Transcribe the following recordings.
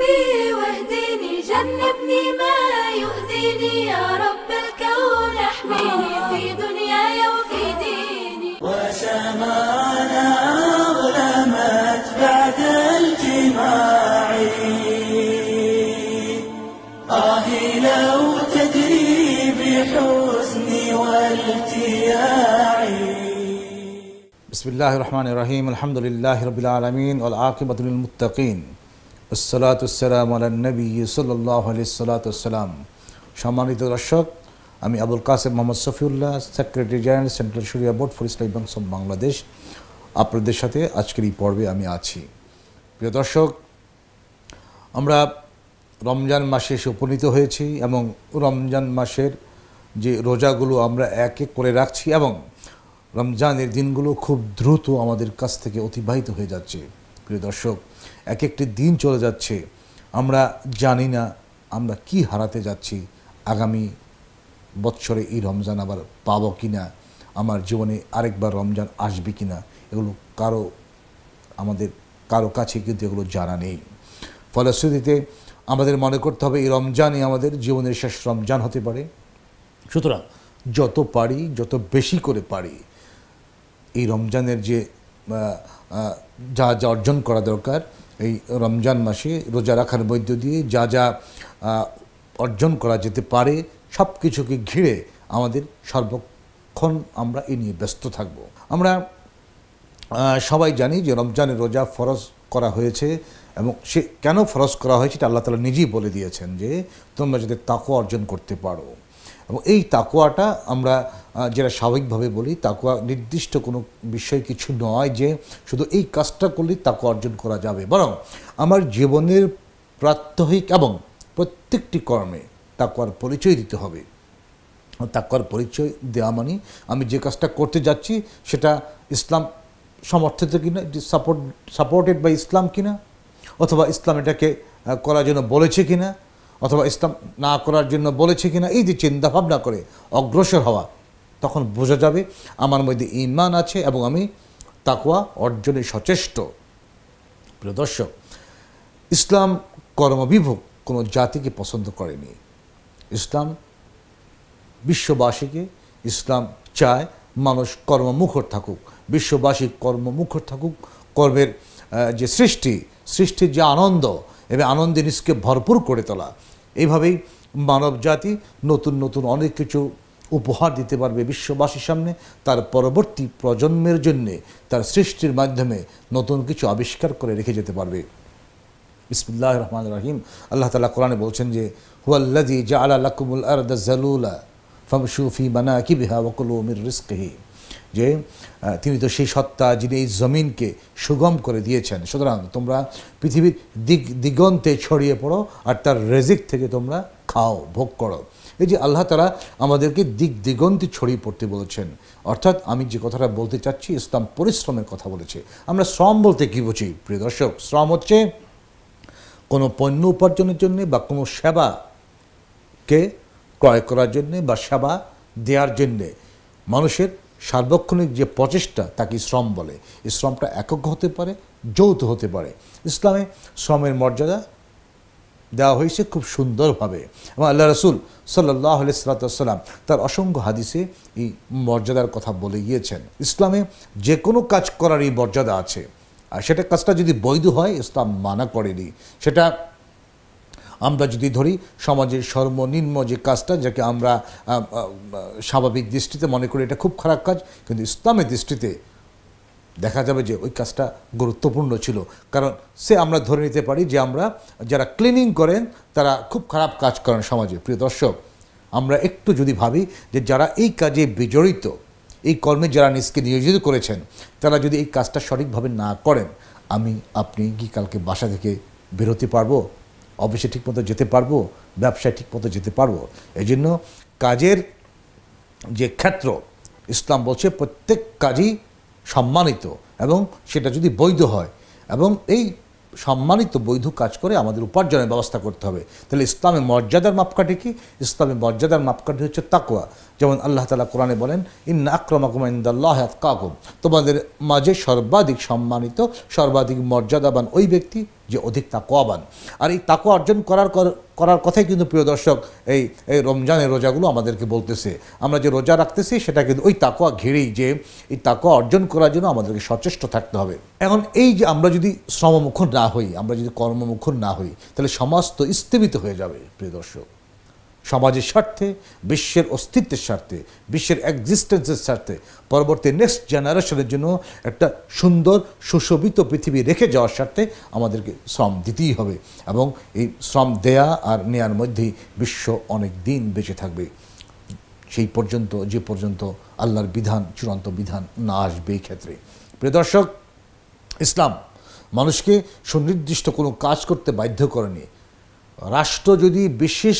قلبي واهديني جنبني ما يؤذيني يا رب الكون احميني في دنياي وفي ديني وسمانا أظلمت بعد الجماع آه لو تدري بحزني والتياعي بسم الله الرحمن الرحيم الحمد لله رب العالمين والعاقبة للمتقين আসসালাতাম আল্লাহ নবী সাল্লাহ আলি সাল্লাতুসাল্লাম সম্মানিত দর্শক আমি Abul Kasem Mohammad Shafiullah secretary general central Shariah board for Islam banking Bangladesh আপনাদের সাথে আজকের এই পর্বে আমি আছি প্রিয় দর্শক আমরা রমজান মাসে এসে উপনীত হয়েছি এবং রমজান মাসের যে রোজাগুলো আমরা এক এক করে রাখছি এবং রমজানের দিনগুলো খুব দ্রুত আমাদের কাছ থেকে অতিবাহিত হয়ে যাচ্ছে প্রিয় দর্শক এক একটি দিন চলে যাচ্ছে আমরা জানি না আমরা কি হারাতে যাচ্ছি আগামী বৎসরে এই রমজান আবার পাব কি না আমার জীবনে আরেকবার রমজান আসবে কি না এগুলো কারো আমাদের কারো কাছে কিন্তু এগুলো জানা নেই ফলশ্রুতিতে আমাদের মনে করতে হবে এই রমজানই আমাদের জীবনের শেষ রমজান হতে পারে সুতরাং যত পারি যত বেশি করে পারি এই রমজানের যে যা যা অর্জন করা দরকার এই রমজান মাসে রোজা রাখার মধ্য দিয়ে যা যা অর্জন করা যেতে পারে সব কিছুকে ঘিরে আমাদের সর্বক্ষণ আমরা এ নিয়ে ব্যস্ত থাকব আমরা সবাই জানি যে রমজানের রোজা ফরজ করা হয়েছে এবং সে কেন ফরজ করা হয়েছে এটা আল্লাহ তালা নিজেই বলে দিয়েছেন যে তোমরা যদি তাকও অর্জন করতে পারো এবং এই তাকুয়াটা আমরা যেটা স্বাভাবিকভাবে বলি তাকুয়া নির্দিষ্ট কোনো বিষয় কিছু নয় যে শুধু এই কাজটা করলেই তাকুয়া অর্জন করা যাবে বরং আমার জীবনের প্রাত্যহিক এবং প্রত্যেকটি কর্মে তাকুয়ার পরিচয় দিতে হবে তাকুয়ার পরিচয় দেওয়া মানে আমি যে কাজটা করতে যাচ্ছি সেটা ইসলাম সমর্থিত কিনা সাপোর্ট সাপোর্টেড বাই ইসলাম কিনা অথবা ইসলাম এটাকে করার জন্য বলেছে কিনা অথবা ইসলাম না করার জন্য বলেছে কিনা এই যে চিন্তাভাবনা করে অগ্রসর হওয়া তখন বোঝা যাবে আমার মধ্যে ইমান আছে এবং আমি তাকুয়া অর্জনে সচেষ্ট প্রিয় দর্শক ইসলাম কর্মবিভোগ কোনো জাতিকে পছন্দ করেনি ইসলাম বিশ্ববাসীকে ইসলাম চায় মানুষ কর্মমুখর থাকুক বিশ্ববাসী কর্মমুখর থাকুক কর্মের যে সৃষ্টি সৃষ্টির যে আনন্দ এবং আনন্দে নিজকে ভরপুর করে তোলা এইভাবেই মানব জাতি নতুন নতুন অনেক কিছু উপহার দিতে পারবে বিশ্ববাসীর সামনে তার পরবর্তী প্রজন্মের জন্যে তার সৃষ্টির মাধ্যমে নতুন কিছু আবিষ্কার করে রেখে যেতে পারবে ইসমুল্লাহ রহমান রাহিম আল্লাহ তালা কোরআনে বলছেন যে হুয়াল্লাদি জা আলা লাকুমুল দ্য জালুলা ফমশুফি মানা বিহা ওকুল রিস্ক হি যে তিনি তো সেই সত্তা যিনি এই জমিনকে সুগম করে দিয়েছেন সুতরাং তোমরা পৃথিবীর দিগ দিগন্তে ছড়িয়ে পড়ো আর তার রেজিক থেকে তোমরা খাও ভোগ করো এই যে আল্লাহ তারা আমাদেরকে দিক দিগন্তে ছড়িয়ে পড়তে বলেছেন অর্থাৎ আমি যে কথাটা বলতে চাচ্ছি ইসলাম পরিশ্রমের কথা বলেছে আমরা শ্রম বলতে কী বুঝি প্রিয় দর্শক শ্রম হচ্ছে কোনো পণ্য উপার্জনের জন্যে বা কোনো সেবাকে ক্রয় করার জন্যে বা সেবা দেওয়ার জন্যে মানুষের সার্বক্ষণিক যে প্রচেষ্টা তাকে শ্রম বলে এই শ্রমটা একক হতে পারে যৌথ হতে পারে ইসলামে শ্রমের মর্যাদা দেওয়া হয়েছে খুব সুন্দরভাবে এবং আল্লাহ রসুল সাল্লাহ সাল্লাম তার অসংখ্য হাদিসে এই মর্যাদার কথা বলে গিয়েছেন ইসলামে যে কোনো কাজ করার এই মর্যাদা আছে আর সেটা কাজটা যদি বৈধ হয় ইসলাম মানা করেনি সেটা আমরা যদি ধরি সমাজের সর্বনিম্ন যে কাজটা যাকে আমরা স্বাভাবিক দৃষ্টিতে মনে করি এটা খুব খারাপ কাজ কিন্তু ইসলামের দৃষ্টিতে দেখা যাবে যে ওই কাজটা গুরুত্বপূর্ণ ছিল কারণ সে আমরা ধরে নিতে পারি যে আমরা যারা ক্লিনিং করেন তারা খুব খারাপ কাজ করেন সমাজে প্রিয় দর্শক আমরা একটু যদি ভাবি যে যারা এই কাজে বিজড়িত এই কর্মে যারা নিজকে নিয়োজিত করেছেন তারা যদি এই কাজটা সঠিকভাবে না করেন আমি আপনি কি কালকে বাসা থেকে বেরোতে পারবো অফিসে ঠিকমতো যেতে পারবো ব্যবসায় ঠিকমতো যেতে পারবো এই জন্য কাজের যে ক্ষেত্র ইসলাম বলছে প্রত্যেক কাজই সম্মানিত এবং সেটা যদি বৈধ হয় এবং এই সম্মানিত বৈধ কাজ করে আমাদের উপার্জনের ব্যবস্থা করতে হবে তাহলে ইসলামের মর্যাদার মাপকাঠি কি ইসলামের মর্যাদার মাপকাঠি হচ্ছে তাকুয়া যেমন আল্লাহ তালা কোরআনে বলেন ইন আক্রমাকুম ইন্দাল্লাহ কাকুম তোমাদের মাঝে সর্বাধিক সম্মানিত সর্বাধিক মর্যাদাবান ওই ব্যক্তি যে অধিক তাকোয়াবান আর এই তাকোয়া অর্জন করার করার কথাই কিন্তু প্রিয় দর্শক এই এই রমজানের রোজাগুলো আমাদেরকে বলতেছে আমরা যে রোজা রাখতেছি সেটা কিন্তু ওই তাকোয়া ঘিরেই যে এই তাকোয়া অর্জন করার জন্য আমাদেরকে সচেষ্ট থাকতে হবে এখন এই যে আমরা যদি শ্রমমুখর না হই আমরা যদি কর্মমুখর না হই তাহলে সমাজ তো স্থবিত হয়ে যাবে প্রিয় দর্শক সমাজের স্বার্থে বিশ্বের অস্তিত্বের স্বার্থে বিশ্বের এক্সিস্টেন্সের স্বার্থে পরবর্তী নেক্সট জেনারেশনের জন্য একটা সুন্দর সুশোভিত পৃথিবী রেখে যাওয়ার স্বার্থে আমাদেরকে শ্রম দিতেই হবে এবং এই শ্রম দেয়া আর নেয়ার মধ্যেই বিশ্ব অনেক দিন বেঁচে থাকবে সেই পর্যন্ত যে পর্যন্ত আল্লাহর বিধান চূড়ান্ত বিধান না আসবে এই ক্ষেত্রে প্রিয় দর্শক ইসলাম মানুষকে সুনির্দিষ্ট কোনো কাজ করতে বাধ্য করেনি রাষ্ট্র যদি বিশেষ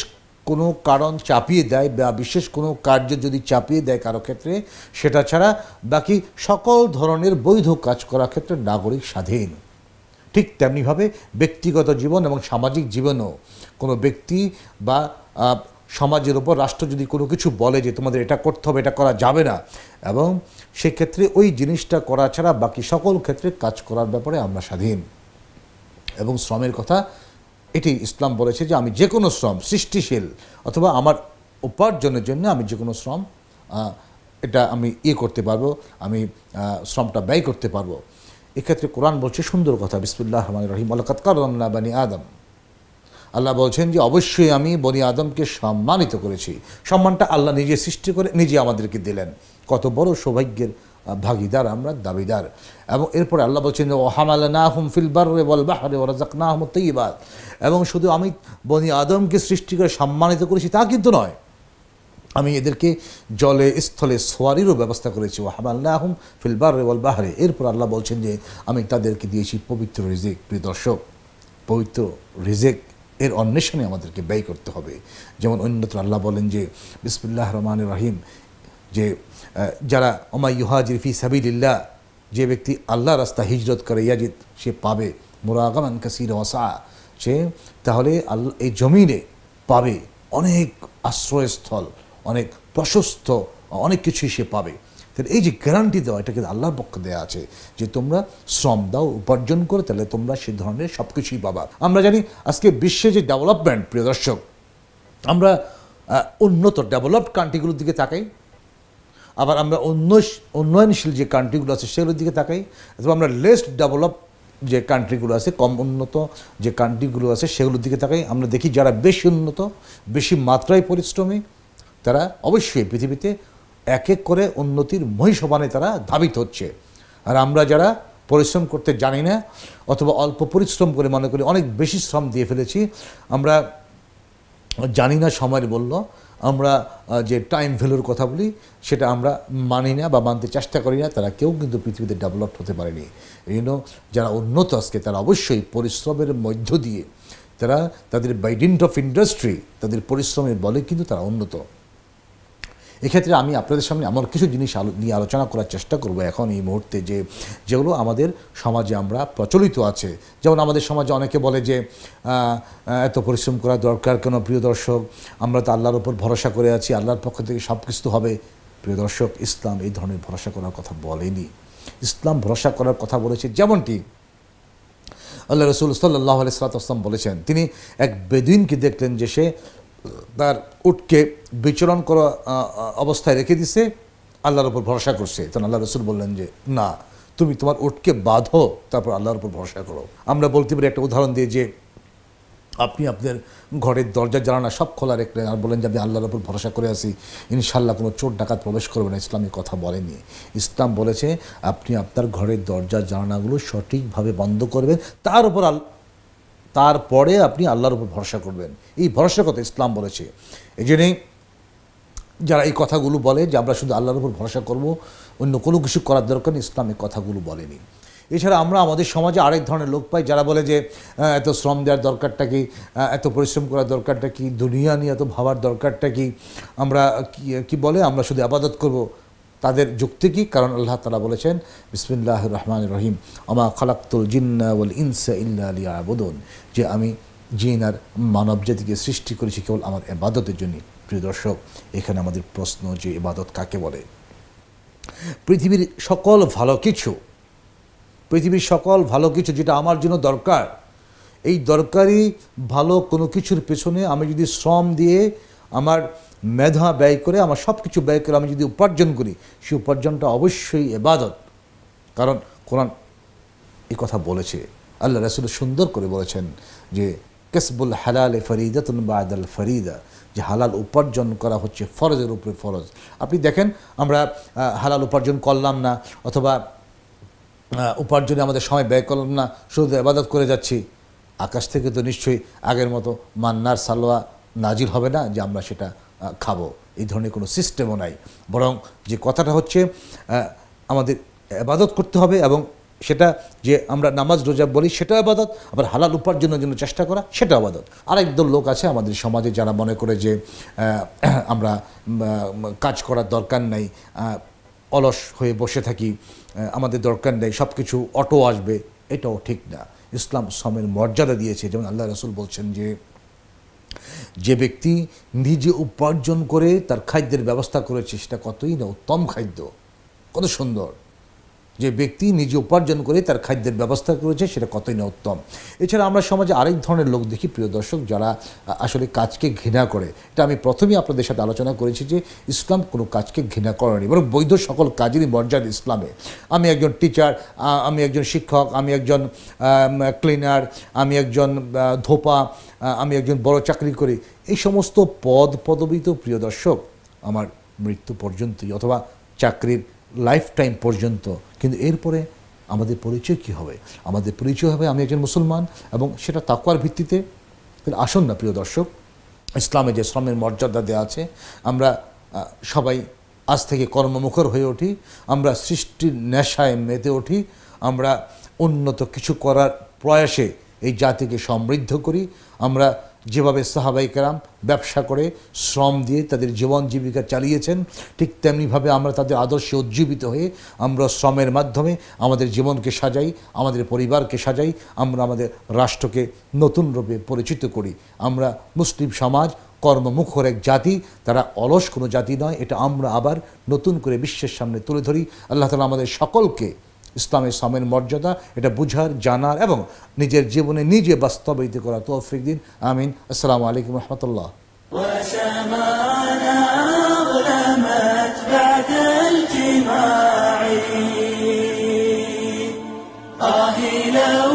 কোনো কারণ চাপিয়ে দেয় বা বিশেষ কোনো কার্য যদি চাপিয়ে দেয় কারো ক্ষেত্রে সেটা ছাড়া বাকি সকল ধরনের বৈধ কাজ করার ক্ষেত্রে নাগরিক স্বাধীন ঠিক তেমনিভাবে ব্যক্তিগত জীবন এবং সামাজিক জীবনও কোনো ব্যক্তি বা সমাজের ওপর রাষ্ট্র যদি কোনো কিছু বলে যে তোমাদের এটা করতে হবে এটা করা যাবে না এবং সেক্ষেত্রে ওই জিনিসটা করা ছাড়া বাকি সকল ক্ষেত্রে কাজ করার ব্যাপারে আমরা স্বাধীন এবং শ্রমের কথা এটি ইসলাম বলেছে যে আমি যে কোনো শ্রম সৃষ্টিশীল অথবা আমার উপার্জনের জন্য আমি যে কোনো শ্রম এটা আমি ইয়ে করতে পারবো আমি শ্রমটা ব্যয় করতে পারবো এক্ষেত্রে কোরআন বলছে সুন্দর কথা বিসমুল্লাহ রহমান রহিম আল্লাহ বানি আদম আল্লাহ বলছেন যে অবশ্যই আমি বনি আদমকে সম্মানিত করেছি সম্মানটা আল্লাহ নিজে সৃষ্টি করে নিজে আমাদেরকে দিলেন কত বড় সৌভাগ্যের ভাগিদার আমরা দাবিদার এবং এরপরে আল্লাহ বলছেন হামাল না হুম ফিলবার রে বল বাহারে যাক না হুম তৈবাদ এবং শুধু আমি বনি আদমকে সৃষ্টি করে সম্মানিত করেছি তা কিন্তু নয় আমি এদেরকে জলে স্থলে সোয়ারিরও ব্যবস্থা করেছি ওহামাল না হুম ফিলবার রে বল বাহারে এরপর আল্লাহ বলছেন যে আমি তাদেরকে দিয়েছি পবিত্র রিজেক প্রিয় দর্শক পবিত্র রিজেক এর অন্বেষণে আমাদেরকে ব্যয় করতে হবে যেমন অন্যত্র আল্লাহ বলেন যে বিসমুল্লাহ রহমান রাহিম যে যারা ওমা ইহাজির ফি সাবিল্লা যে ব্যক্তি আল্লাহ রাস্তা হিজরত করে ইয়াজিদ সে পাবে মুরাগমান কাসির ওয়াসা সে তাহলে আল্লাহ এই জমিনে পাবে অনেক আশ্রয়স্থল অনেক প্রশস্ত অনেক কিছুই সে পাবে তাহলে এই যে গ্যারান্টি দেওয়া এটা কিন্তু আল্লাহর পক্ষ দেওয়া আছে যে তোমরা শ্রম দাও উপার্জন করে তাহলে তোমরা সে ধরনের সব কিছুই পাবা আমরা জানি আজকে বিশ্বে যে ডেভেলপমেন্ট প্রিয় দর্শক আমরা উন্নত ডেভেলপড কান্ট্রিগুলোর দিকে তাকাই আবার আমরা অন্য উন্নয়নশীল যে কান্ট্রিগুলো আছে সেগুলোর দিকে তাকাই অথবা আমরা লেস্ট ডেভেলপ যে কান্ট্রিগুলো আছে কম উন্নত যে কান্ট্রিগুলো আছে সেগুলোর দিকে তাকাই আমরা দেখি যারা বেশি উন্নত বেশি মাত্রায় পরিশ্রমী তারা অবশ্যই পৃথিবীতে এক এক করে উন্নতির মহিষবানে তারা ধাবিত হচ্ছে আর আমরা যারা পরিশ্রম করতে জানি না অথবা অল্প পরিশ্রম করে মনে করি অনেক বেশি শ্রম দিয়ে ফেলেছি আমরা জানি না সময়ের বলল আমরা যে টাইম ভ্যালুর কথা বলি সেটা আমরা মানি না বা মানতে চেষ্টা করি না তারা কেউ কিন্তু পৃথিবীতে ডেভেলপ হতে পারেনি ইউনো যারা উন্নত আজকে তারা অবশ্যই পরিশ্রমের মধ্য দিয়ে তারা তাদের বাইডেন্ট অফ ইন্ডাস্ট্রি তাদের পরিশ্রমের বলে কিন্তু তারা উন্নত এক্ষেত্রে আমি আপনাদের সামনে আমার কিছু জিনিস নিয়ে আলোচনা করার চেষ্টা করব এখন এই মুহূর্তে যে যেগুলো আমাদের সমাজে আমরা প্রচলিত আছে যেমন আমাদের সমাজে অনেকে বলে যে এত পরিশ্রম করা দরকার কেন প্রিয় দর্শক আমরা তো আল্লাহর উপর ভরসা করে আছি আল্লাহর পক্ষ থেকে সব কিছু হবে প্রিয় দর্শক ইসলাম এই ধরনের ভরসা করার কথা বলেনি ইসলাম ভরসা করার কথা বলেছে যেমনটি আল্লাহ রসুল সাল্লাহ আলি সালাতাম বলেছেন তিনি এক বেদিনকে দেখলেন যে সে তার উটকে বিচরণ করা অবস্থায় রেখে দিছে আল্লাহর উপর ভরসা করছে তখন আল্লাহ রসুল বললেন যে না তুমি তোমার উটকে বাঁধো তারপর আল্লাহর উপর ভরসা করো আমরা বলতে পারি একটা উদাহরণ দিয়ে যে আপনি আপনার ঘরের দরজা জানানা সব খোলা রেখলেন আর বলেন যে আমি আল্লাহর উপর ভরসা করে আসি ইনশাল্লাহ কোনো চোর ডাকাত প্রবেশ করবে না ইসলামের কথা বলেনি ইসলাম বলেছে আপনি আপনার ঘরের দরজা জানানাগুলো সঠিকভাবে বন্ধ করবেন তার উপর তারপরে আপনি আল্লাহর উপর ভরসা করবেন এই ভরসার কথা ইসলাম বলেছে এই জন্যে যারা এই কথাগুলো বলে যে আমরা শুধু আল্লাহর উপর ভরসা করব অন্য কোনো কিছু করার দরকার ইসলাম এই কথাগুলো বলেনি এছাড়া আমরা আমাদের সমাজে আরেক ধরনের লোক পাই যারা বলে যে এত শ্রম দেওয়ার দরকারটা কি এত পরিশ্রম করার দরকারটা কি দুনিয়া নিয়ে এত ভাবার দরকারটা কি আমরা কি বলে আমরা শুধু আবাদত করবো তাদের যুক্তি কি কারণ আল্লাহ তালা বলেছেন বিসমিল্লাহ রহমান রহিম আমা খালাক্তুল জিন্নাউল ইনসা ইল্লা আলিয়া আবুদন যে আমি জিন আর মানব জাতিকে সৃষ্টি করেছি কেবল আমার এবাদতের জন্য প্রিয় দর্শক এখানে আমাদের প্রশ্ন যে এবাদত কাকে বলে পৃথিবীর সকল ভালো কিছু পৃথিবীর সকল ভালো কিছু যেটা আমার জন্য দরকার এই দরকারি ভালো কোনো কিছুর পেছনে আমি যদি শ্রম দিয়ে আমার মেধা ব্যয় করে আমার সব কিছু ব্যয় করে আমি যদি উপার্জন করি সে উপার্জনটা অবশ্যই এবাদত কারণ কোরআন এ কথা বলেছে আল্লাহ রাসুল সুন্দর করে বলেছেন যে কেসবুল হালাল এ তুন বাদাল ফরিদা যে হালাল উপার্জন করা হচ্ছে ফরজের উপরে ফরজ আপনি দেখেন আমরা হালাল উপার্জন করলাম না অথবা উপার্জনে আমাদের সময় ব্যয় করলাম না শুধু এবাদত করে যাচ্ছি আকাশ থেকে তো নিশ্চয়ই আগের মতো মান্নার সালোয়া নাজিল হবে না যে আমরা সেটা খাবো এই ধরনের কোনো সিস্টেমও নাই বরং যে কথাটা হচ্ছে আমাদের আবাদত করতে হবে এবং সেটা যে আমরা নামাজ রোজা বলি সেটা আবাদত আবার হালাল উপার্জনের জন্য চেষ্টা করা সেটা আবাদত আরেক দল লোক আছে আমাদের সমাজে যারা মনে করে যে আমরা কাজ করার দরকার নেই অলস হয়ে বসে থাকি আমাদের দরকার নেই সব কিছু অটো আসবে এটাও ঠিক না ইসলাম সমের মর্যাদা দিয়েছে যেমন আল্লাহ রসুল বলছেন যে যে ব্যক্তি নিজে উপার্জন করে তার খাদ্যের ব্যবস্থা করেছে সেটা কতই না উত্তম খাদ্য কত সুন্দর যে ব্যক্তি নিজে উপার্জন করে তার খাদ্যের ব্যবস্থা করেছে সেটা কতই না উত্তম এছাড়া আমরা সমাজে আরেক ধরনের লোক দেখি প্রিয় দর্শক যারা আসলে কাজকে ঘৃণা করে এটা আমি প্রথমেই আপনাদের সাথে আলোচনা করেছি যে ইসলাম কোনো কাজকে ঘৃণা করেনি বরং বৈধ সকল কাজেরই মর্যাদা ইসলামে আমি একজন টিচার আমি একজন শিক্ষক আমি একজন ক্লিনার আমি একজন ধোপা আমি একজন বড় চাকরি করি এই সমস্ত পদ তো প্রিয় দর্শক আমার মৃত্যু পর্যন্তই অথবা চাকরির লাইফ টাইম পর্যন্ত কিন্তু এরপরে আমাদের পরিচয় কি হবে আমাদের পরিচয় হবে আমি একজন মুসলমান এবং সেটা তাকুয়ার ভিত্তিতে তাহলে আসুন না প্রিয় দর্শক ইসলামে যে শ্রমের মর্যাদা দেওয়া আছে আমরা সবাই আজ থেকে কর্মমুখর হয়ে উঠি আমরা সৃষ্টির নেশায় মেতে উঠি আমরা উন্নত কিছু করার প্রয়াসে এই জাতিকে সমৃদ্ধ করি আমরা যেভাবে সাহাবাইকেরাম ব্যবসা করে শ্রম দিয়ে তাদের জীবন জীবিকা চালিয়েছেন ঠিক তেমনিভাবে আমরা তাদের আদর্শে উজ্জীবিত হয়ে আমরা শ্রমের মাধ্যমে আমাদের জীবনকে সাজাই আমাদের পরিবারকে সাজাই আমরা আমাদের রাষ্ট্রকে নতুন রূপে পরিচিত করি আমরা মুসলিম সমাজ কর্মমুখর এক জাতি তারা অলস কোনো জাতি নয় এটা আমরা আবার নতুন করে বিশ্বের সামনে তুলে ধরি আল্লাহ তালা আমাদের সকলকে ইসলামের সামের মর্যাদা এটা বুঝার জানার এবং নিজের জীবনে নিজে বাস্তবায়িত করা তৌফিক দিন আমিন আসসালামু আলাইকুম রহমতুল্লাহ